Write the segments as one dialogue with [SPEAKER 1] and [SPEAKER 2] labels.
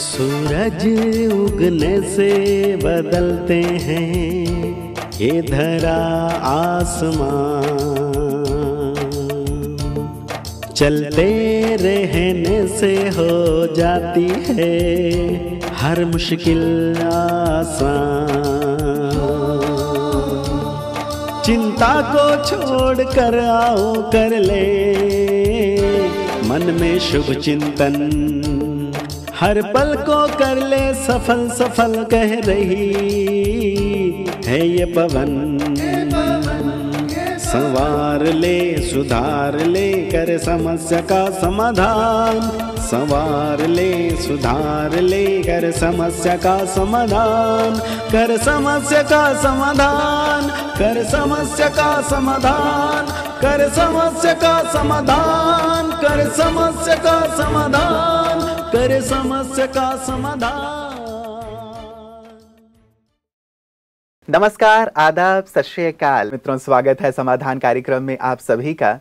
[SPEAKER 1] सूरज उगने से बदलते हैं ये धरा आसमान चलते रहने से हो जाती है हर मुश्किल आसान चिंता को छोड़ कर आओ कर ले मन में शुभ चिंतन हर पल को कर ले सफल सफल कह रही है ये पवन संवार ले सुधार ले कर समस्या का समाधान संवार ले सुधार ले कर समस्या का समाधान कर समस्या का समाधान कर समस्या का समाधान कर समस्या का
[SPEAKER 2] समाधान कर समस्या का समाधान करे समस्या का समाधान नमस्कार आदाब सत मित्रों स्वागत है समाधान कार्यक्रम में आप सभी का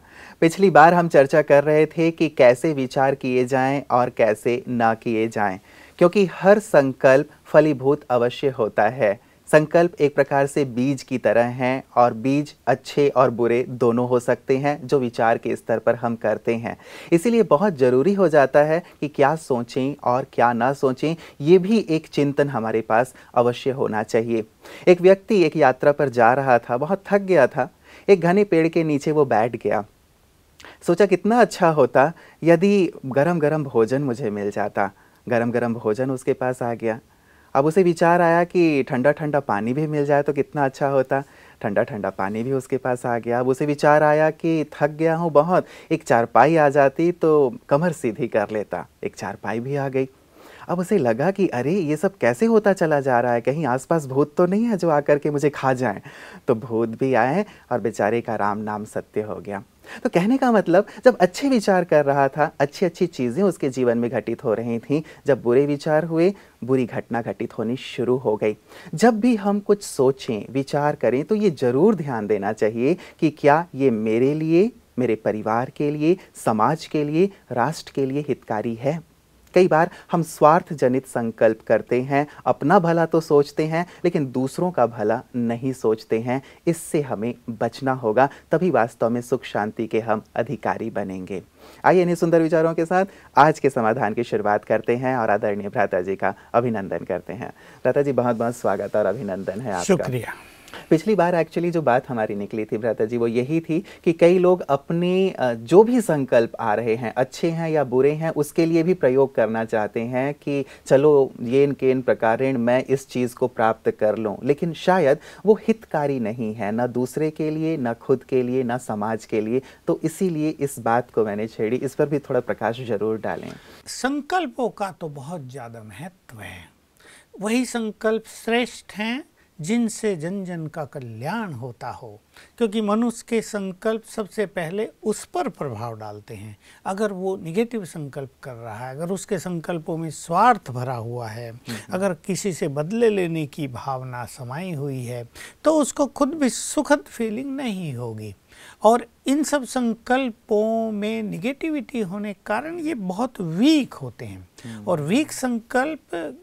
[SPEAKER 2] पिछली बार हम चर्चा कर रहे थे कि कैसे विचार किए जाएं और कैसे ना किए जाएं क्योंकि हर संकल्प फलीभूत अवश्य होता है संकल्प एक प्रकार से बीज की तरह हैं और बीज अच्छे और बुरे दोनों हो सकते हैं जो विचार के स्तर पर हम करते हैं इसीलिए बहुत ज़रूरी हो जाता है कि क्या सोचें और क्या ना सोचें ये भी एक चिंतन हमारे पास अवश्य होना चाहिए एक व्यक्ति एक यात्रा पर जा रहा था बहुत थक गया था एक घने पेड़ के नीचे वो बैठ गया सोचा कितना अच्छा होता यदि गरम गरम भोजन मुझे मिल जाता गरम गरम भोजन उसके पास आ गया अब उसे विचार आया कि ठंडा ठंडा पानी भी मिल जाए तो कितना अच्छा होता ठंडा ठंडा पानी भी उसके पास आ गया अब उसे विचार आया कि थक गया हूँ बहुत एक चारपाई आ जाती तो कमर सीधी कर लेता एक चारपाई भी आ गई अब उसे लगा कि अरे ये सब कैसे होता चला जा रहा है कहीं आसपास भूत तो नहीं है जो आकर के मुझे खा जाए तो भूत भी आए और बेचारे का राम नाम सत्य हो गया तो कहने का मतलब जब अच्छे विचार कर रहा था अच्छी अच्छी चीज़ें उसके जीवन में घटित हो रही थी जब बुरे विचार हुए बुरी घटना घटित होनी शुरू हो गई जब भी हम कुछ सोचें विचार करें तो ये ज़रूर ध्यान देना चाहिए कि क्या ये मेरे लिए मेरे परिवार के लिए समाज के लिए राष्ट्र के लिए हितकारी है कई बार हम स्वार्थ जनित संकल्प करते हैं अपना भला तो सोचते हैं लेकिन दूसरों का भला नहीं सोचते हैं इससे हमें बचना होगा तभी वास्तव में सुख शांति के हम अधिकारी बनेंगे आइए इन्हीं सुंदर विचारों के साथ आज के समाधान की शुरुआत करते हैं और आदरणीय भ्राता जी का अभिनंदन करते हैं भ्राता जी बहुत बहुत स्वागत और अभिनंदन है आपका शुक्रिया पिछली बार एक्चुअली जो बात हमारी निकली थी भ्राता जी वो यही थी कि कई लोग अपने जो भी संकल्प आ रहे हैं अच्छे हैं या बुरे हैं उसके लिए भी प्रयोग करना चाहते हैं कि चलो ये के इन प्रकार मैं इस चीज़ को प्राप्त कर लूँ लेकिन शायद वो हितकारी नहीं है ना दूसरे के लिए ना खुद के लिए ना समाज के लिए तो इसीलिए इस बात को मैंने छेड़ी इस पर भी थोड़ा प्रकाश जरूर डालें
[SPEAKER 1] संकल्पों का तो बहुत ज़्यादा महत्व है वही संकल्प श्रेष्ठ हैं जिनसे जन जन का कल्याण होता हो क्योंकि मनुष्य के संकल्प सबसे पहले उस पर प्रभाव डालते हैं अगर वो निगेटिव संकल्प कर रहा है अगर उसके संकल्पों में स्वार्थ भरा हुआ है हम्म। अगर किसी से बदले लेने की भावना समाई हुई है तो उसको खुद भी सुखद फीलिंग नहीं होगी और इन सब संकल्पों में निगेटिविटी होने के कारण ये बहुत वीक होते हैं हम्म। और वीक संकल्प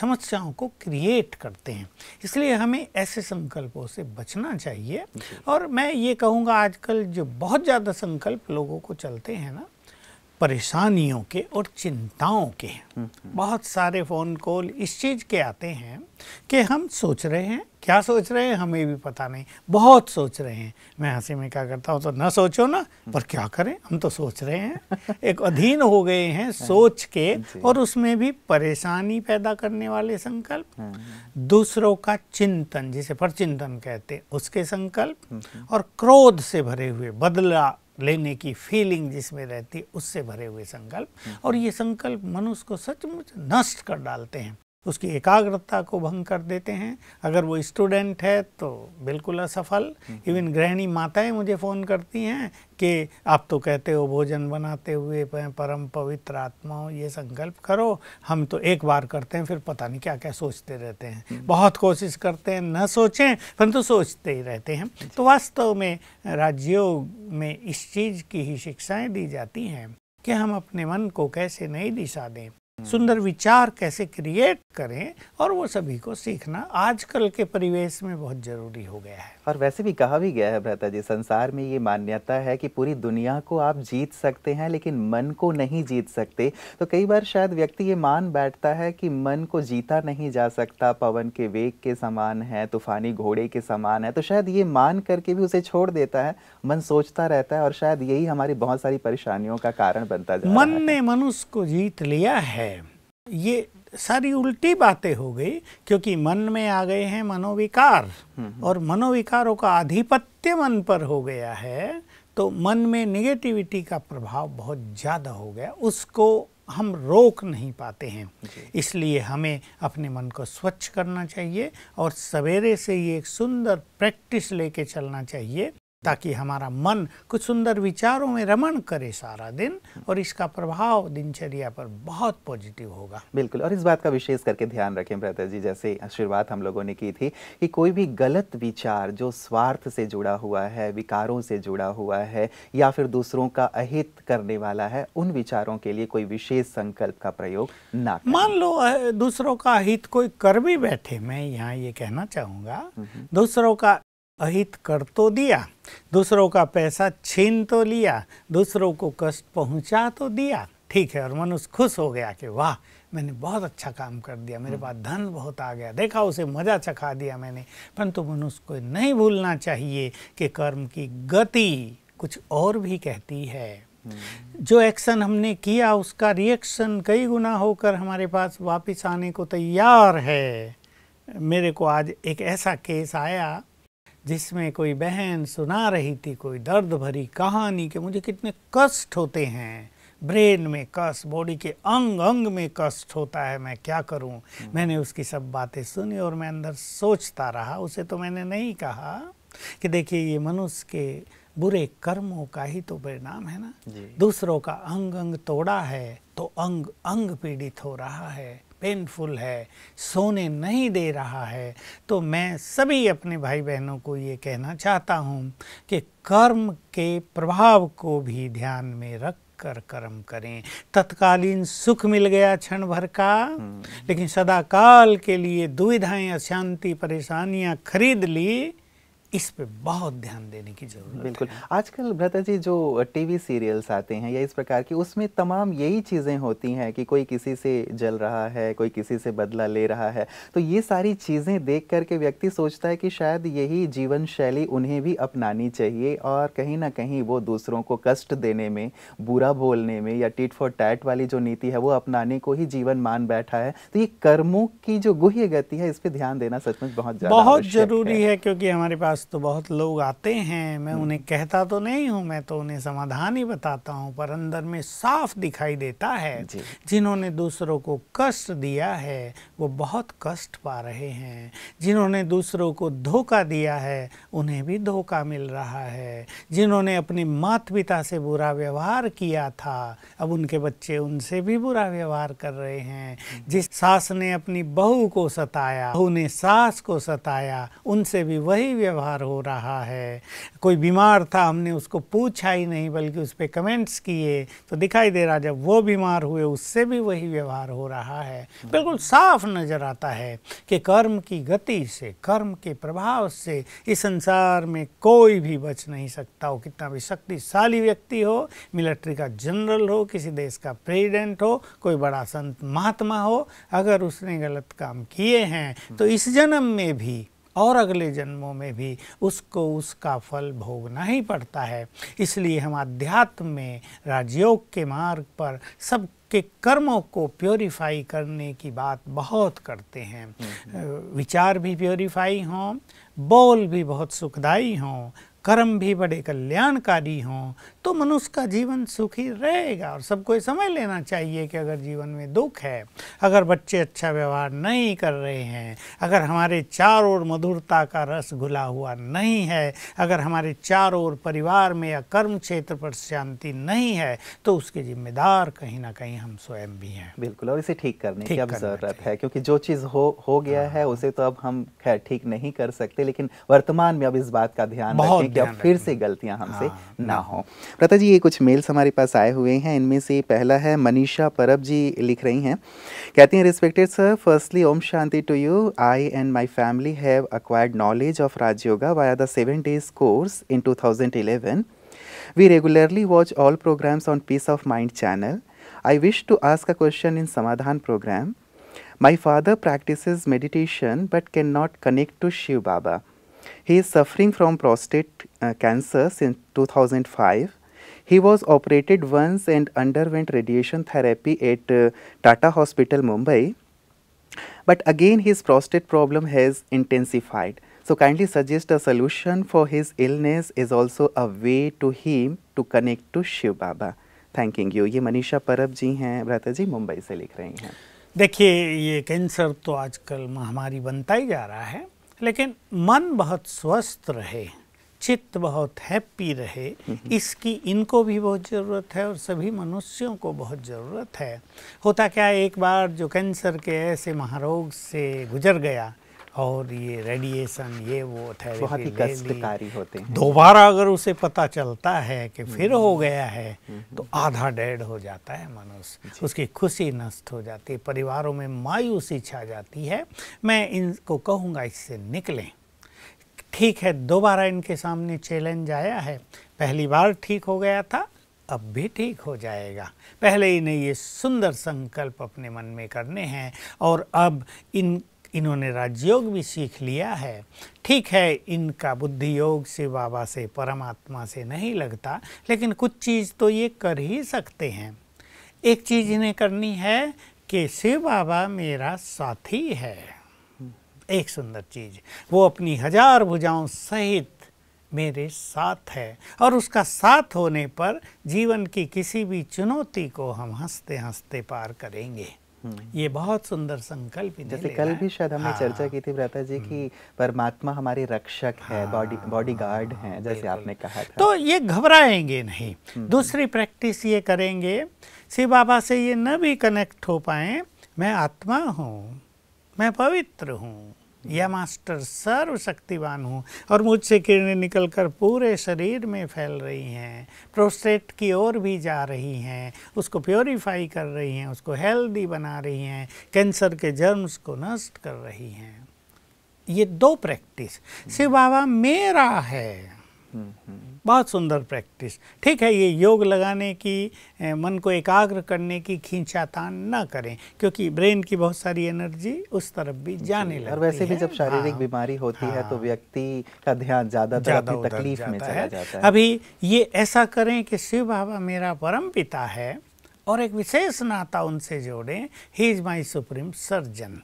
[SPEAKER 1] समस्याओं को क्रिएट करते हैं इसलिए हमें ऐसे संकल्पों से बचना चाहिए और मैं ये कहूँगा आजकल जो बहुत ज़्यादा संकल्प लोगों को चलते हैं ना परेशानियों के और चिंताओं के बहुत सारे फ़ोन कॉल इस चीज़ के आते हैं कि हम सोच रहे हैं क्या सोच रहे हैं हमें भी पता नहीं बहुत सोच रहे हैं मैं हंसी में क्या करता हूँ तो ना सोचो ना पर क्या करें हम तो सोच रहे हैं एक अधीन हो गए हैं हाँ। सोच के और उसमें भी परेशानी पैदा करने वाले संकल्प हाँ। दूसरों का चिंतन जिसे परचिंतन कहते उसके संकल्प हाँ। और क्रोध से भरे हुए बदला लेने की फीलिंग जिसमें रहती है उससे भरे हुए संकल्प हम्म। और ये संकल्प मनुष्य को सचमुच नष्ट कर डालते हैं तो उसकी एकाग्रता को भंग कर देते हैं अगर वो स्टूडेंट है तो बिल्कुल असफल हम्म। इवन गृहिणी माताएं मुझे फ़ोन करती हैं कि आप तो कहते हो भोजन बनाते हुए परम पवित्र आत्माओं ये संकल्प करो हम तो एक बार करते हैं फिर पता नहीं क्या क्या सोचते रहते हैं हम्म। बहुत कोशिश करते हैं न सोचें परंतु तो सोचते ही रहते हैं अच्छा। तो वास्तव में राज्योग में इस चीज़ की ही शिक्षाएँ दी जाती हैं कि हम अपने मन को कैसे नई दिशा दें हम्म। सुंदर विचार कैसे क्रिएट करें और वो सभी को सीखना आजकल के परिवेश में बहुत जरूरी हो गया है
[SPEAKER 2] और वैसे भी कहा भी गया है भ्रता जी संसार में ये मान्यता है कि पूरी दुनिया को आप जीत सकते हैं लेकिन मन को नहीं जीत सकते तो कई बार शायद व्यक्ति ये मान बैठता है कि मन को जीता नहीं जा सकता पवन के वेग के समान है तूफानी घोड़े के समान है तो शायद ये मान करके भी उसे छोड़ देता है मन सोचता रहता है और शायद यही हमारी बहुत सारी परेशानियों का कारण बनता है मन
[SPEAKER 1] ने मनुष्य को जीत लिया है है ये सारी उल्टी बातें हो गई क्योंकि मन में आ गए हैं मनोविकार हम्म, हम्म। और मनोविकारों का आधिपत्य मन पर हो गया है तो मन में निगेटिविटी का प्रभाव बहुत ज़्यादा हो गया उसको हम रोक नहीं पाते हैं इसलिए हमें अपने मन को स्वच्छ करना चाहिए और सवेरे से ये एक सुंदर प्रैक्टिस लेके चलना चाहिए ताकि हमारा मन कुछ सुंदर विचारों में रमन करे सारा दिन और इसका प्रभाव दिनचर्या पर बहुत पॉजिटिव होगा
[SPEAKER 2] बिल्कुल और इस बात का विशेष करके ध्यान रखें ब्रदर जी जैसे शुरुआत हम लोगों ने की थी कि कोई भी गलत विचार जो स्वार्थ से जुड़ा हुआ है विकारों से जुड़ा हुआ है या फिर दूसरों का अहित करने वाला है उन विचारों के लिए कोई विशेष संकल्प का प्रयोग ना मान
[SPEAKER 1] लो दूसरों का हित कोई कर भी बैठे मैं यहाँ ये कहना चाहूंगा हम्म। दूसरों का अहित कर तो दिया दूसरों का पैसा छीन तो लिया दूसरों को कष्ट पहुंचा तो दिया ठीक है और मनुष्य खुश हो गया कि वाह मैंने बहुत अच्छा काम कर दिया मेरे हम्म। पास धन बहुत आ गया देखा उसे मजा चखा दिया मैंने परंतु मनुष्य को नहीं भूलना चाहिए कि कर्म की गति कुछ और भी कहती है हम्म। जो एक्शन हमने किया उसका रिएक्शन कई गुना होकर हमारे पास वापिस आने को तैयार है मेरे को आज एक ऐसा केस आया जिसमें कोई बहन सुना रही थी कोई दर्द भरी कहानी के मुझे कितने कष्ट होते हैं ब्रेन में कष्ट बॉडी के अंग अंग में कष्ट होता है मैं क्या करूं मैंने उसकी सब बातें सुनी और मैं अंदर सोचता रहा उसे तो मैंने नहीं कहा कि देखिए ये मनुष्य के बुरे कर्मों का ही तो परिणाम है ना दूसरों का अंग अंग तोड़ा है तो अंग अंग पीड़ित हो रहा है पेनफुल है सोने नहीं दे रहा है तो मैं सभी अपने भाई बहनों को ये कहना चाहता हूँ कि कर्म के प्रभाव को भी ध्यान में रख कर कर्म करें तत्कालीन सुख मिल गया क्षण भर का हम्म। लेकिन सदाकाल के लिए दुविधाएं अशांति परेशानियां खरीद ली इस पे बहुत ध्यान देने की जरूरत
[SPEAKER 2] बिल्कुल आजकल भ्रता जी जो टीवी सीरियल्स आते हैं या इस प्रकार की उसमें तमाम यही चीज़ें होती हैं कि कोई किसी से जल रहा है कोई किसी से बदला ले रहा है तो ये सारी चीज़ें देख करके व्यक्ति सोचता है कि शायद यही जीवन शैली उन्हें भी अपनानी चाहिए और कहीं ना कहीं वो दूसरों को कष्ट देने में बुरा बोलने में या टिट फॉर टैट वाली जो नीति है वो अपनाने को ही जीवन मान बैठा है तो ये कर्मों की जो गुह्य गति है इस पर ध्यान देना सचमुच बहुत बहुत जरूरी
[SPEAKER 1] है क्योंकि हमारे पास पास तो बहुत लोग आते हैं मैं हम्म। उन्हें कहता तो नहीं हूं मैं तो उन्हें समाधान ही बताता हूँ पर अंदर में साफ दिखाई देता है जिन्होंने दूसरों को कष्ट दिया है वो बहुत कष्ट पा रहे हैं जिन्होंने दूसरों को धोखा दिया है उन्हें भी धोखा मिल रहा है जिन्होंने अपने माता पिता से बुरा व्यवहार किया था अब उनके बच्चे उनसे भी बुरा व्यवहार कर रहे हैं हम्म। जिस सास ने अपनी बहू को सताया उन्हें सास को सताया उनसे भी वही व्यवहार संहार हो रहा है कोई बीमार था हमने उसको पूछा ही नहीं बल्कि उस पर कमेंट्स किए तो दिखाई दे रहा जब वो बीमार हुए उससे भी वही व्यवहार हो रहा है बिल्कुल साफ नज़र आता है कि कर्म की गति से कर्म के प्रभाव से इस संसार में कोई भी बच नहीं सकता हो कितना भी शक्तिशाली व्यक्ति हो मिलिट्री का जनरल हो किसी देश का प्रेसिडेंट हो कोई बड़ा संत महात्मा हो अगर उसने गलत काम किए हैं तो इस जन्म में भी और अगले जन्मों में भी उसको उसका फल भोगना ही पड़ता है इसलिए हम अध्यात्म में राजयोग के मार्ग पर सब के कर्मों को प्योरीफाई करने की बात बहुत करते हैं हम्म, हम्म। विचार भी प्योरीफाई हों बोल भी बहुत सुखदाई हों कर्म भी बड़े कल्याणकारी हों तो मनुष्य का जीवन सुखी रहेगा और सबको समझ लेना चाहिए कि अगर जीवन में दुख है अगर बच्चे अच्छा व्यवहार नहीं कर रहे हैं अगर हमारे चार ओर मधुरता का रस घुला हुआ नहीं है अगर हमारे चार ओर परिवार में या कर्म क्षेत्र पर शांति नहीं है तो उसके जिम्मेदार कहीं ना कहीं हम स्वयं भी
[SPEAKER 2] हैं बिल्कुल और इसे ठीक करने ठीक की अब ज़रूरत है क्योंकि जो चीज़ हो हो गया है हाँ। उसे तो अब हम खैर ठीक नहीं कर सकते लेकिन वर्तमान में अब इस बात का ध्यान बहुत कि अब फिर से गलतियां हमसे हाँ, हाँ। ना हो प्रता जी ये कुछ मेल्स हमारे पास आए हुए हैं इनमें से पहला है मनीषा परब जी लिख रही हैं कहती हैं respected sir firstly Om Shanti to you I and my family have acquired knowledge of Rajyoga via the seven days course in two thousand eleven we regularly watch all programmes on Peace of Mind channel I wish to ask a question in Samadhan programme my father practice meditation but can not connect to Shiv Baba He is suffering from prostate uh, cancer since 2005. He was operated once and underwent radiation therapy at uh, Tata Hospital, Mumbai. But again his prostate problem has intensified. So kindly suggest a solution for his illness is also a way to him to connect to Shiv Baba. Thanking you. ये Manisha Parab ji हैं भ्राता जी मुंबई से लिख रही हैं देखिए
[SPEAKER 1] ये cancer तो आजकल महामारी बनता ही जा रहा है लेकिन मन बहुत स्वस्थ रहे चित्त बहुत हैप्पी रहे इसकी इनको भी बहुत ज़रूरत है और सभी मनुष्यों को बहुत ज़रूरत है होता क्या एक बार जो कैंसर के ऐसे महारोग से गुजर गया और ये रेडिएशन ये वो थेरेपी बहुत ही कष्टकारी होते हैं दोबारा अगर उसे पता चलता है कि फिर हम्म। हो गया है हम्म, हम्म। तो आधा डेढ़ हो जाता है मनुष्य उसकी खुशी नष्ट हो जाती है परिवारों में मायूसी छा जाती है मैं इनको कहूँगा इससे निकलें ठीक है दोबारा इनके सामने चैलेंज आया है पहली बार ठीक हो गया था अब भी ठीक हो जाएगा पहले इन्हें ये सुंदर संकल्प अपने मन में करने हैं और अब इन इन्होंने राजयोग भी सीख लिया है ठीक है इनका बुद्धि योग से बाबा से परमात्मा से नहीं लगता लेकिन कुछ चीज़ तो ये कर ही सकते हैं एक चीज़ इन्हें करनी है कि शिव बाबा मेरा साथी है एक सुंदर चीज़ वो अपनी हजार भुजाओं सहित मेरे साथ है और उसका साथ होने पर जीवन की किसी भी चुनौती को हम हंसते हंसते पार करेंगे हम्म। ये बहुत सुंदर संकल्प जैसे कल भी शायद हमने हाँ। चर्चा
[SPEAKER 2] की थी ब्राता जी की हम्म। परमात्मा हमारी रक्षक हाँ। है बॉडी बॉडी गार्ड है जैसे आपने कहा था तो ये घबराएंगे नहीं हम्म। दूसरी
[SPEAKER 1] प्रैक्टिस ये करेंगे शिव बाबा से ये न भी कनेक्ट हो पाए मैं आत्मा हूँ मैं पवित्र हूँ या मास्टर सर्वशक्तिवान हूँ और मुझसे किरणें निकलकर पूरे शरीर में फैल रही हैं प्रोस्टेट की ओर भी जा रही हैं उसको प्योरीफाई कर रही हैं उसको हेल्दी बना रही हैं कैंसर के जर्म्स को नष्ट कर रही हैं ये दो प्रैक्टिस हम्म। शिव बाबा मेरा है हम्म, हम्म। बहुत सुंदर प्रैक्टिस ठीक है ये योग लगाने की मन को एकाग्र करने की खींचातान ना करें क्योंकि ब्रेन की बहुत सारी एनर्जी उस तरफ भी जाने लगती है और वैसे भी जब शारीरिक हाँ,
[SPEAKER 2] बीमारी होती हाँ, है तो हाँ। व्यक्ति का ध्यान ज्यादा ज्यादा तकलीफ में चला जाता है
[SPEAKER 1] अभी ये ऐसा करें कि शिव बाबा मेरा परम पिता है और एक विशेष नाता उनसे जोड़ें he is my supreme surgeon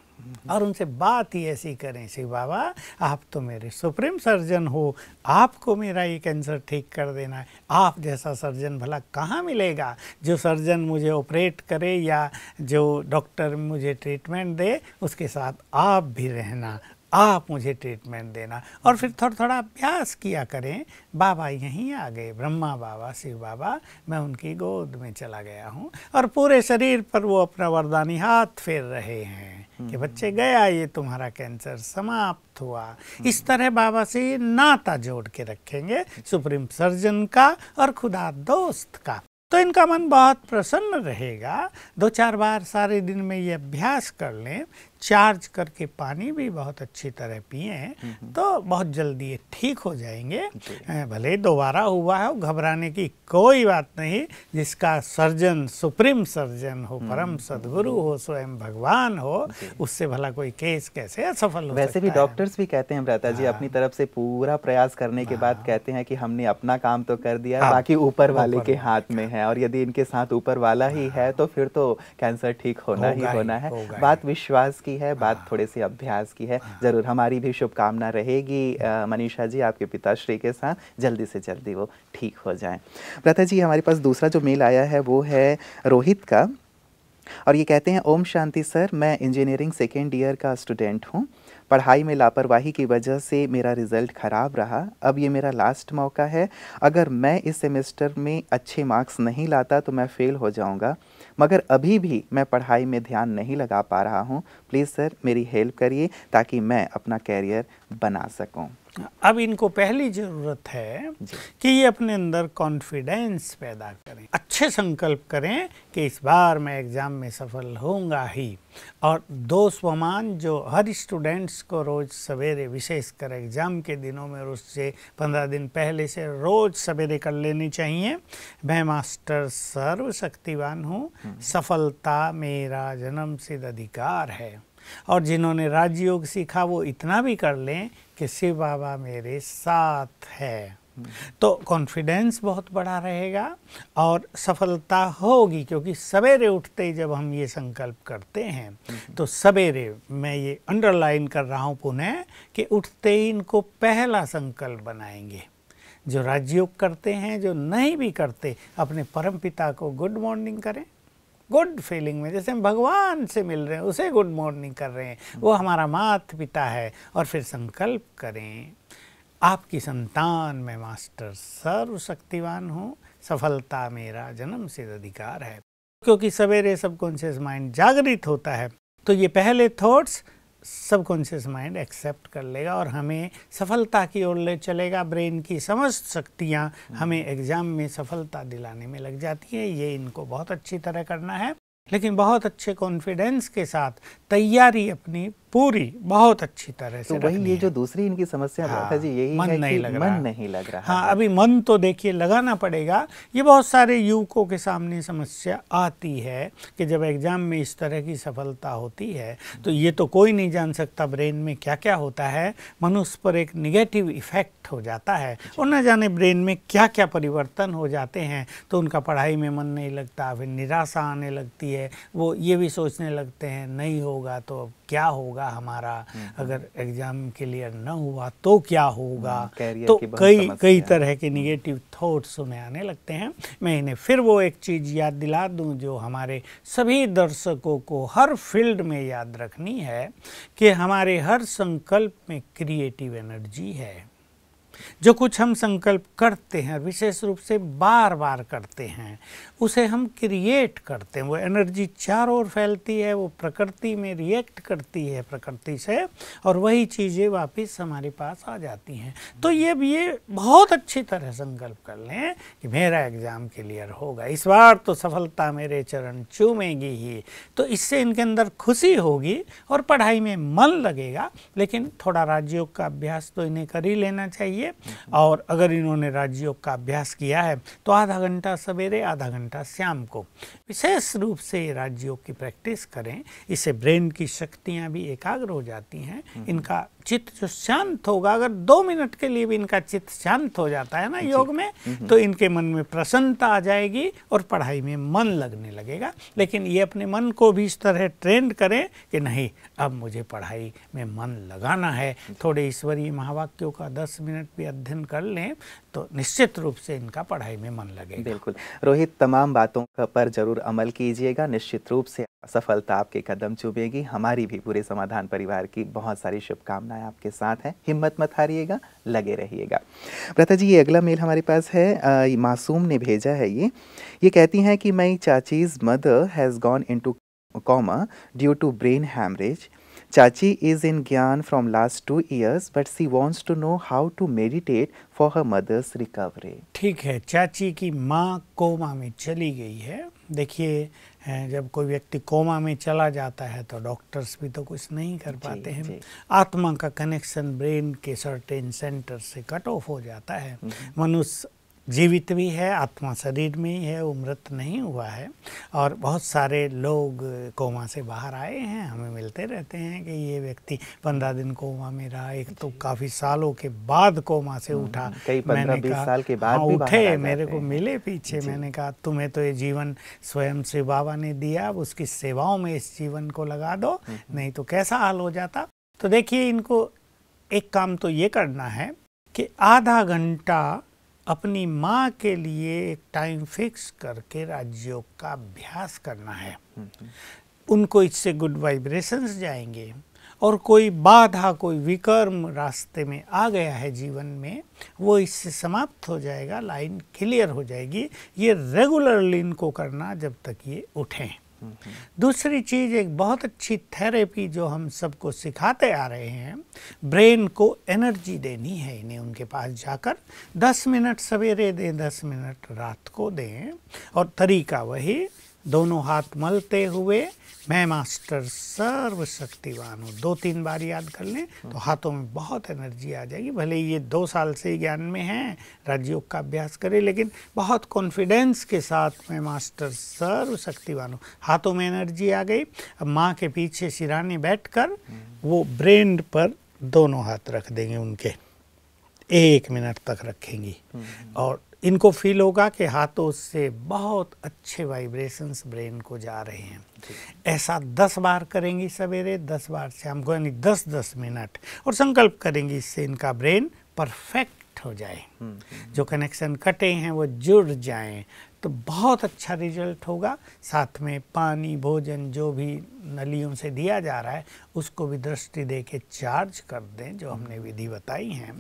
[SPEAKER 1] और उनसे बात ही ऐसी करें शिव बाबा आप तो मेरे सुप्रीम सर्जन हो आपको मेरा ये कैंसर ठीक कर देना है आप जैसा सर्जन भला कहाँ मिलेगा जो सर्जन मुझे ऑपरेट करे या जो डॉक्टर मुझे ट्रीटमेंट दे उसके साथ आप भी रहना आप मुझे ट्रीटमेंट देना और फिर थोड़ा थोड़ा अभ्यास किया करें बाबा यहीं आ गए ब्रह्मा बाबा शिव बाबा मैं उनकी गोद में चला गया हूँ और पूरे शरीर पर वो अपना वरदानी हाथ फेर रहे हैं कि हम्म। बच्चे गया ये तुम्हारा कैंसर समाप्त हुआ हम्म। इस तरह बाबा से नाता जोड़ के रखेंगे सुप्रीम सर्जन का और खुदा दोस्त का तो इनका मन बहुत प्रसन्न रहेगा दो चार बार सारे दिन में ये अभ्यास कर लें चार्ज करके पानी भी बहुत अच्छी तरह पिए हम्म, हम्म। तो बहुत जल्दी ये ठीक हो जाएंगे भले दोबारा हुआ है घबराने की कोई बात नहीं जिसका सर्जन सुप्रीम सर्जन हो हम्म, परम सदगुरु हो स्वयं भगवान हो
[SPEAKER 2] उससे भला कोई केस कैसे असफल हो वैसे भी डॉक्टर्स भी कहते हैं भ्राता जी अपनी हाँ। तरफ से पूरा प्रयास करने के बाद हाँ। कहते हैं कि हमने अपना काम तो कर दिया हाँ। बाकी ऊपर वाले के हाथ में है और यदि इनके साथ ऊपर वाला ही है तो फिर तो कैंसर ठीक होना ही होना है बात विश्वास की है बात हाँ। थोड़े से अभ्यास की है जरूर हमारी भी शुभकामना रहेगी मनीषा जी आपके पिताश्री के साथ जल्दी से जल्दी वो ठीक हो जाए प्रथा जी हमारे पास दूसरा जो मेल आया है वो है रोहित का और ये कहते हैं ओम शांति सर मैं इंजीनियरिंग सेकेंड ईयर का स्टूडेंट हूँ पढ़ाई में लापरवाही की वजह से मेरा रिज़ल्ट ख़राब रहा अब ये मेरा लास्ट मौका है अगर मैं इस सेमेस्टर में अच्छे मार्क्स नहीं लाता तो मैं फ़ेल हो जाऊँगा मगर अभी भी मैं पढ़ाई में ध्यान नहीं लगा पा रहा हूँ प्लीज़ सर मेरी हेल्प करिए ताकि मैं अपना कैरियर बना सकूं
[SPEAKER 1] अब इनको पहली ज़रूरत है कि ये अपने अंदर कॉन्फिडेंस पैदा करें अच्छे संकल्प करें कि इस बार मैं एग्ज़ाम में सफल होऊंगा ही और दो स्वमान जो हर स्टूडेंट्स को रोज़ सवेरे विशेषकर एग्ज़ाम के दिनों में उससे पंद्रह दिन पहले से रोज़ सवेरे कर लेनी चाहिए मैं मास्टर सर्वशक्तिवान हूँ हम्म। सफलता मेरा जन्म सिद्ध अधिकार है और जिन्होंने राजयोग सीखा वो इतना भी कर लें कि शिव बाबा मेरे साथ है तो कॉन्फिडेंस बहुत बड़ा रहेगा और सफलता होगी क्योंकि सवेरे उठते ही जब हम ये संकल्प करते हैं तो सवेरे मैं ये अंडरलाइन कर रहा हूँ पुनः कि उठते ही इनको पहला संकल्प बनाएंगे जो राजयोग करते हैं जो नहीं भी करते अपने परमपिता को गुड मॉर्निंग करें गुड फीलिंग में जैसे हम भगवान से मिल रहे हैं उसे गुड मॉर्निंग कर रहे हैं वो हमारा मात पिता है और फिर संकल्प करें आपकी संतान में मास्टर सर्वशक्तिवान हूँ सफलता मेरा जन्म सिद्ध अधिकार है क्योंकि सवेरे सबकॉन्शियस माइंड जागृत होता है तो ये पहले थॉट्स सबकॉन्शियस माइंड एक्सेप्ट कर लेगा और हमें सफलता की ओर ले चलेगा ब्रेन की समस्त शक्तियाँ हमें एग्ज़ाम में सफलता दिलाने में लग जाती है ये इनको बहुत अच्छी तरह करना है लेकिन बहुत अच्छे कॉन्फिडेंस के साथ तैयारी अपनी पूरी बहुत अच्छी तरह से तो वही ये
[SPEAKER 2] जो दूसरी इनकी समस्या हाँ, जी यही
[SPEAKER 1] हाँ, मन है नहीं कि लग मन रहा। नहीं लग रहा हाँ अभी मन तो देखिए लगाना पड़ेगा ये बहुत सारे युवकों के सामने समस्या आती है कि जब एग्जाम में इस तरह की सफलता होती है तो ये तो कोई नहीं जान सकता ब्रेन में क्या क्या होता है मनुष्य पर एक निगेटिव इफेक्ट हो जाता है और न जाने ब्रेन में क्या क्या परिवर्तन हो जाते हैं तो उनका पढ़ाई में मन नहीं लगता फिर निराशा आने लगती है वो ये भी सोचने लगते हैं नहीं होगा तो अब क्या होगा होगा हमारा हम्म, हम्म। अगर एग्जाम क्लियर न हुआ तो क्या होगा
[SPEAKER 2] हम्म, तो कई कई
[SPEAKER 1] तरह के निगेटिव थाट्स उन्हें आने लगते हैं मैं इन्हें फिर वो एक चीज़ याद दिला दूं जो हमारे सभी दर्शकों को हर फील्ड में याद रखनी है कि हमारे हर संकल्प में क्रिएटिव एनर्जी है जो कुछ हम संकल्प करते हैं विशेष रूप से बार बार करते हैं उसे हम क्रिएट करते हैं वो एनर्जी चारों ओर फैलती है वो प्रकृति में रिएक्ट करती है प्रकृति से और वही चीज़ें वापस हमारे पास आ जाती हैं तो ये भी ये बहुत अच्छी तरह संकल्प कर लें कि मेरा एग्ज़ाम क्लियर होगा इस बार तो सफलता मेरे चरण चूमेगी ही तो इससे इनके अंदर खुशी होगी और पढ़ाई में मन लगेगा लेकिन थोड़ा राजयोग का अभ्यास तो इन्हें कर ही लेना चाहिए चाहिए और अगर इन्होंने राजयोग का अभ्यास किया है तो आधा घंटा सवेरे आधा घंटा शाम को विशेष रूप से राजयोग की प्रैक्टिस करें इससे ब्रेन की शक्तियाँ भी एकाग्र हो जाती हैं हम्म। इनका चित्त जो शांत होगा अगर दो मिनट के लिए भी इनका चित्त शांत हो जाता है ना योग में तो इनके मन में प्रसन्नता आ जाएगी और पढ़ाई में मन लगने लगेगा लेकिन ये अपने मन को भी इस तरह ट्रेंड करें कि नहीं अब मुझे पढ़ाई में मन लगाना है थोड़े ईश्वरीय महावाक्यों का दस मिनट भी अध्ययन कर लें तो निश्चित रूप से इनका पढ़ाई में मन लगेगा
[SPEAKER 2] बिल्कुल रोहित तमाम बातों पर जरूर अमल कीजिएगा निश्चित रूप से सफलता आपके कदम चुभेगी हमारी भी पूरे समाधान परिवार की बहुत सारी शुभकामनाएं परमात्मा आपके साथ है हिम्मत मत हारिएगा लगे रहिएगा व्रता जी ये अगला मेल हमारे पास है आ, मासूम ने भेजा है ये ये कहती हैं कि माई चाचीज़ mother has gone into coma due to brain haemorrhage चाची इज इन ज्ञान from last two years but she wants to know how to meditate for her mother's recovery
[SPEAKER 1] ठीक है चाची की माँ कोमा में चली गई है देखिए जब कोई व्यक्ति कोमा में चला जाता है तो डॉक्टर्स भी तो कुछ नहीं कर पाते हैं आत्मा का कनेक्शन ब्रेन के सर्टेन सेंटर से कट ऑफ हो जाता है हम्म। मनुष्य जीवित भी है आत्मा शरीर में ही है वो मृत नहीं हुआ है और बहुत सारे लोग कोमा से बाहर आए हैं हमें मिलते रहते हैं कि ये व्यक्ति पंद्रह दिन कोमा में रहा एक तो काफ़ी सालों के बाद कोमा से हम्म, उठा कई मैंने कहा साल के बाद हाँ, उठे मेरे को मिले पीछे मैंने कहा तुम्हें तो ये जीवन स्वयं से बाबा ने दिया अब उसकी सेवाओं में इस जीवन को लगा दो हम्म, हम्म। नहीं तो कैसा हाल हो जाता तो देखिए इनको एक काम तो ये करना है कि आधा घंटा अपनी माँ के लिए एक टाइम फिक्स करके राजयोग का अभ्यास करना है हम्म। उनको इससे गुड वाइब्रेशंस जाएंगे और कोई बाधा कोई विकर्म रास्ते में आ गया है जीवन में वो इससे समाप्त हो जाएगा लाइन क्लियर हो जाएगी ये रेगुलरली इनको करना जब तक ये उठें दूसरी चीज़ एक बहुत अच्छी थेरेपी जो हम सबको सिखाते आ रहे हैं ब्रेन को एनर्जी देनी है इन्हें उनके पास जाकर 10 मिनट सवेरे दें 10 मिनट रात को दें और तरीका वही दोनों हाथ मलते हुए मैं मास्टर सर्वशक्तिवान हूँ दो तीन बार याद कर लें तो हाथों में बहुत एनर्जी आ जाएगी भले ये दो साल से ही ज्ञान में हैं राजयोग का अभ्यास करें लेकिन बहुत कॉन्फिडेंस के साथ मैं मास्टर सर्वशक्तिवान हूँ हाथों में एनर्जी आ गई अब माँ के पीछे सिराने बैठकर वो ब्रेन पर दोनों हाथ रख देंगे उनके एक मिनट तक रखेंगी और इनको फील होगा कि हाथों से बहुत अच्छे वाइब्रेशंस ब्रेन को जा रहे हैं ऐसा दस बार करेंगी सवेरे दस बार शाम को यानी दस दस मिनट और संकल्प करेंगी इससे इनका ब्रेन परफेक्ट हो जाए हम्म, हम्म। जो कनेक्शन कटे हैं वो जुड़ जाएं तो बहुत अच्छा रिजल्ट होगा साथ में पानी भोजन जो भी नलियों से दिया जा रहा है उसको भी दृष्टि दे के चार्ज कर दें जो हमने विधि बताई है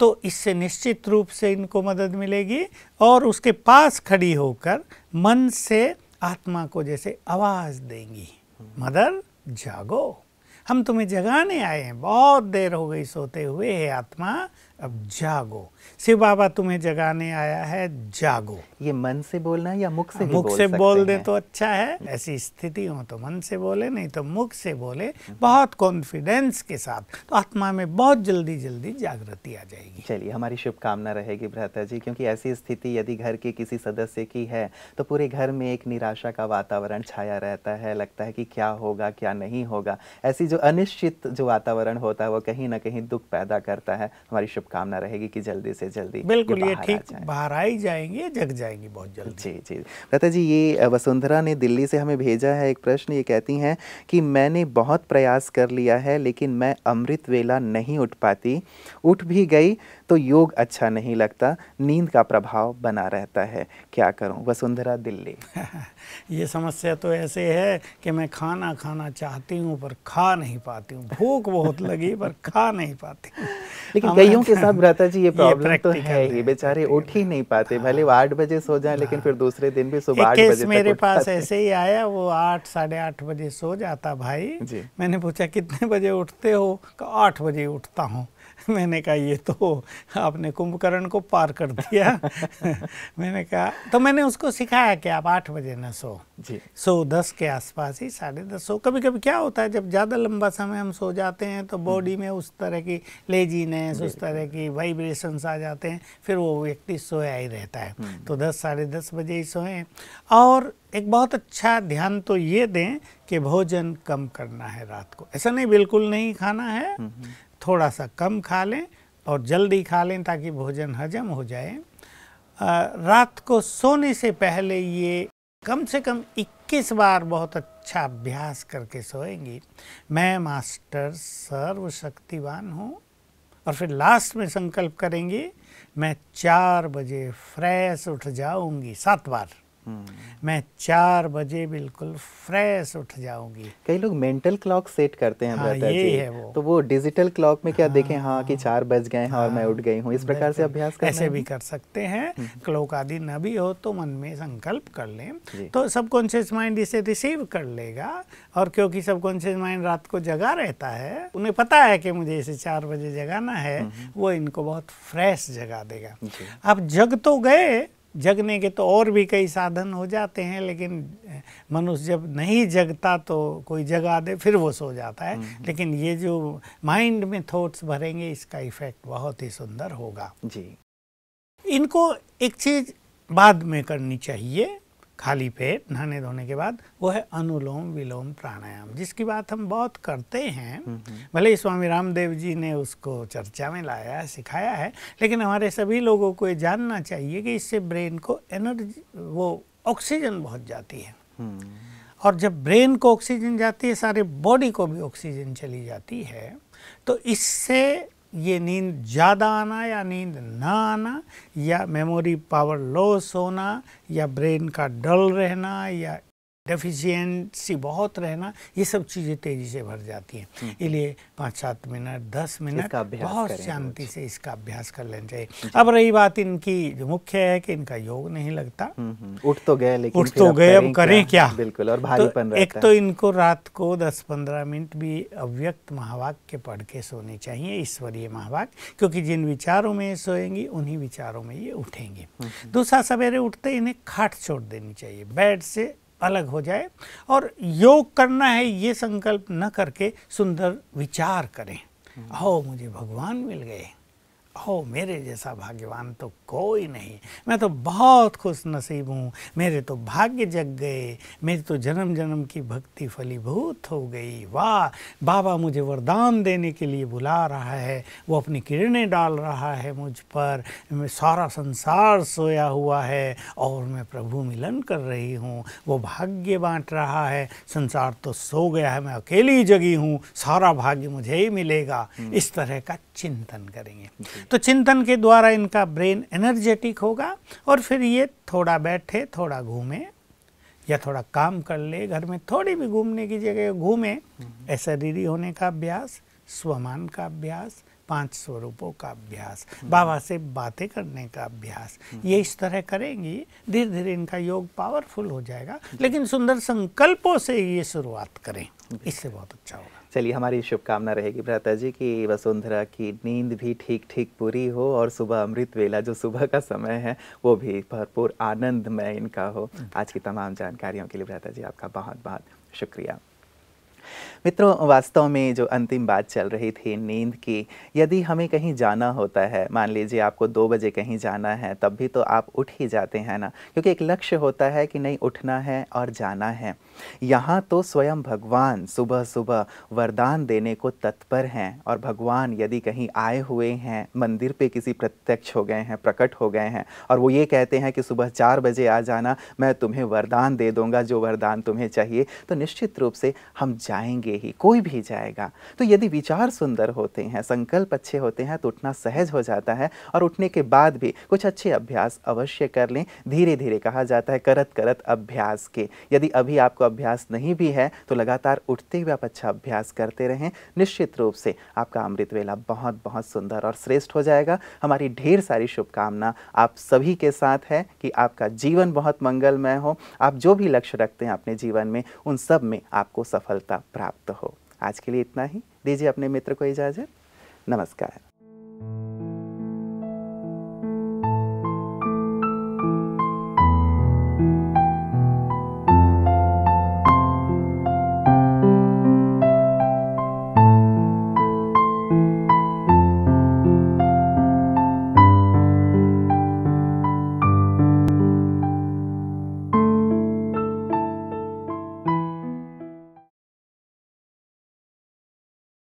[SPEAKER 1] तो इससे निश्चित रूप से इनको मदद मिलेगी और उसके पास खड़ी होकर मन से आत्मा को जैसे आवाज़ देंगी मदर जागो हम तुम्हें जगाने आए हैं बहुत देर हो गई सोते हुए हे आत्मा अब जागो शिव बाबा तुम्हें जगाने आया है जागो ये मन से बोलना या मुख से हाँ, मुख बोल से बोल दे तो अच्छा है ऐसी स्थिति हो तो मन से बोले नहीं तो मुख से बोले बहुत कॉन्फिडेंस के साथ तो आत्मा में बहुत जल्दी जल्दी जागृति
[SPEAKER 2] आ जाएगी चलिए हमारी शुभकामना रहेगी भ्राता जी क्योंकि ऐसी स्थिति यदि घर के किसी सदस्य की है तो पूरे घर में एक निराशा का वातावरण छाया रहता है लगता है कि क्या होगा क्या नहीं होगा ऐसी जो अनिश्चित जो वातावरण होता है वो कहीं ना कहीं दुख पैदा करता है हमारी शुभ शुभकामना रहेगी कि जल्दी से जल्दी बिल्कुल ये ठीक
[SPEAKER 1] बाहर आई जाएंगे जग जाएंगी बहुत
[SPEAKER 2] जल्दी जी जी लता जी ये वसुंधरा ने दिल्ली से हमें भेजा है एक प्रश्न ये कहती हैं कि मैंने बहुत प्रयास कर लिया है लेकिन मैं अमृत वेला नहीं उठ पाती उठ भी गई तो योग अच्छा नहीं लगता नींद का प्रभाव बना रहता है क्या करूँ वसुंधरा दिल्ली
[SPEAKER 1] ये समस्या तो ऐसे है कि मैं खाना खाना चाहती हूँ पर खा नहीं पाती हूँ
[SPEAKER 2] भूख बहुत लगी पर खा नहीं पाती
[SPEAKER 1] लेकिन कईयों के साथ
[SPEAKER 2] भ्राता जी ये प्रॉब्लम तो है ही बेचारे उठ ही नहीं पाते हाँ। भले वो आठ बजे सो जाए लेकिन हाँ। फिर दूसरे दिन भी सुबह आठ बजे मेरे पास ऐसे
[SPEAKER 1] ही आया वो आठ साढ़े आठ बजे सो जाता भाई मैंने पूछा कितने बजे उठते हो आठ बजे उठता हूँ मैंने कहा ये तो आपने कुंभकर्ण को पार कर दिया मैंने कहा तो मैंने उसको सिखाया कि आप आठ बजे न सो जी सो दस के आसपास ही साढ़े दस सो कभी कभी क्या होता है जब ज़्यादा लंबा समय हम सो जाते हैं तो हम्म। बॉडी में उस तरह की लेजीनेस उस तरह की वाइब्रेशंस आ जाते हैं फिर वो व्यक्ति सोया ही रहता है हम्म। तो दस साढ़े दस बजे ही सोएं और एक बहुत अच्छा ध्यान तो ये दें कि भोजन कम करना है रात को ऐसा नहीं बिल्कुल नहीं खाना है हम्म, थोड़ा सा कम खा लें और जल्दी खा लें ताकि भोजन हजम हो जाए रात को सोने से पहले ये कम से कम 21 बार बहुत अच्छा अभ्यास करके सोएंगी मैं मास्टर सर्वशक्तिवान हूँ और फिर लास्ट में संकल्प करेंगे मैं चार बजे फ्रेश उठ जाऊंगी सात बार मैं चार बजे बिल्कुल फ्रेश उठ
[SPEAKER 2] जाऊंगी कई लोग मेंटल क्लॉक सेट करते हैं हाँ, ये है वो तो वो डिजिटल क्लॉक में क्या हाँ, देखें हाँ कि चार बज गए हैं हाँ, और मैं उठ गई हूँ इस प्रकार से अभ्यास करना ऐसे भी कर सकते
[SPEAKER 1] हैं हम्म। क्लॉक आदि न भी हो तो मन में संकल्प कर लें तो सबकॉन्शियस माइंड इसे रिसीव कर लेगा और क्योंकि सबकॉन्शियस माइंड रात को जगा रहता है उन्हें पता है कि मुझे इसे चार बजे जगाना है हम्म। वो इनको बहुत फ्रेश जगा देगा अब जग तो गए जगने के तो और भी कई साधन हो जाते हैं लेकिन मनुष्य जब नहीं जगता तो कोई जगा दे फिर वो सो जाता है हम्म। लेकिन ये जो माइंड में थॉट्स भरेंगे इसका इफेक्ट बहुत ही सुंदर होगा जी इनको एक चीज़ बाद में करनी चाहिए खाली पेट नहाने धोने के बाद वो है अनुलोम विलोम प्राणायाम जिसकी बात हम बहुत करते हैं हम्म, हम्म। भले ही स्वामी रामदेव जी ने उसको चर्चा में लाया सिखाया है लेकिन हमारे सभी लोगों को ये जानना चाहिए कि इससे ब्रेन को एनर्जी वो ऑक्सीजन बहुत जाती है हम्म। और जब ब्रेन को ऑक्सीजन जाती है सारे बॉडी को भी ऑक्सीजन चली जाती है तो इससे ये नींद ज़्यादा आना या नींद ना आना या मेमोरी पावर लॉस होना या ब्रेन का डल रहना या डेफिशियंसी बहुत रहना ये सब चीज़ें तेज़ी से भर जाती हैं इसलिए हम्म। पाँच सात मिनट दस मिनट बहुत शांति से इसका अभ्यास कर लेना चाहिए अब रही बात इनकी जो मुख्य है कि इनका योग नहीं लगता हम्म, हम्म। उठ तो गए लेकिन उठ तो गए अब करें क्या बिल्कुल और भारीपन तो एक तो इनको रात को दस पंद्रह मिनट भी अव्यक्त महावाक्य पढ़ के सोने चाहिए ईश्वरीय महावाक्य क्योंकि जिन विचारों में सोएंगी उन्ही विचारों में ये उठेंगे दूसरा सवेरे उठते इन्हें खाट छोड़ देनी चाहिए बेड से अलग हो जाए और योग करना है ये संकल्प न करके सुंदर विचार करें हो मुझे भगवान मिल गए हो मेरे जैसा भाग्यवान तो कोई नहीं मैं तो बहुत खुश नसीब हूँ मेरे तो भाग्य जग गए मेरी तो जन्म जन्म की भक्ति फलीभूत हो गई वाह बाबा मुझे वरदान देने के लिए बुला रहा है वो अपनी किरणें डाल रहा है मुझ पर सारा संसार सोया हुआ है और मैं प्रभु मिलन कर रही हूँ वो भाग्य बांट रहा है संसार तो सो गया है मैं अकेली जगी हूँ सारा भाग्य मुझे ही मिलेगा हम्म। इस तरह का चिंतन करेंगे तो चिंतन के द्वारा इनका ब्रेन एनर्जेटिक होगा और फिर ये थोड़ा बैठे थोड़ा घूमे या थोड़ा काम कर ले घर में थोड़ी भी घूमने की जगह घूमे ऐसा हम्म। रीरी होने का अभ्यास स्वमान का अभ्यास पांच स्वरूपों का अभ्यास हम्म। बाबा से बातें करने का अभ्यास हम्म। ये इस तरह करेंगी धीरे धीरे इनका योग पावरफुल हो जाएगा लेकिन सुंदर संकल्पों से ये शुरुआत करें इससे बहुत अच्छा होगा
[SPEAKER 2] चलिए हमारी शुभकामना रहेगी भ्राता जी कि वसुंधरा की नींद भी ठीक ठीक पूरी हो और सुबह अमृत वेला जो सुबह का समय है वो भी भरपूर आनंदमय इनका हो आज की तमाम जानकारियों के लिए भ्राता जी आपका बहुत बहुत शुक्रिया मित्रों वास्तव में जो अंतिम बात चल रही थी नींद की यदि हमें कहीं जाना होता है मान लीजिए आपको दो बजे कहीं जाना है तब भी तो आप उठ ही जाते हैं ना क्योंकि एक लक्ष्य होता है कि नहीं उठना है और जाना है यहाँ तो स्वयं भगवान सुबह सुबह वरदान देने को तत्पर हैं और भगवान यदि कहीं आए हुए हैं मंदिर पे किसी प्रत्यक्ष हो गए हैं प्रकट हो गए हैं और वो ये कहते हैं कि सुबह चार बजे आ जाना मैं तुम्हें वरदान दे दूंगा जो वरदान तुम्हें चाहिए तो निश्चित रूप से हम जाएंगे ही कोई भी जाएगा तो यदि विचार सुंदर होते हैं संकल्प अच्छे होते हैं तो उठना सहज हो जाता है और उठने के बाद भी कुछ अच्छे अभ्यास अवश्य कर लें धीरे धीरे कहा जाता है करत करत अभ्यास के यदि अभी आपको अभ्यास नहीं भी है तो लगातार उठते हुए आप अच्छा अभ्यास करते रहें निश्चित रूप से आपका अमृत वेला बहुत बहुत सुंदर और श्रेष्ठ हो जाएगा हमारी ढेर सारी शुभकामना आप सभी के साथ है कि आपका जीवन बहुत मंगलमय हो आप जो भी लक्ष्य रखते हैं अपने जीवन में उन सब में आपको सफलता प्राप्त हो आज के लिए इतना ही दीजिए अपने मित्र को इजाज़त नमस्कार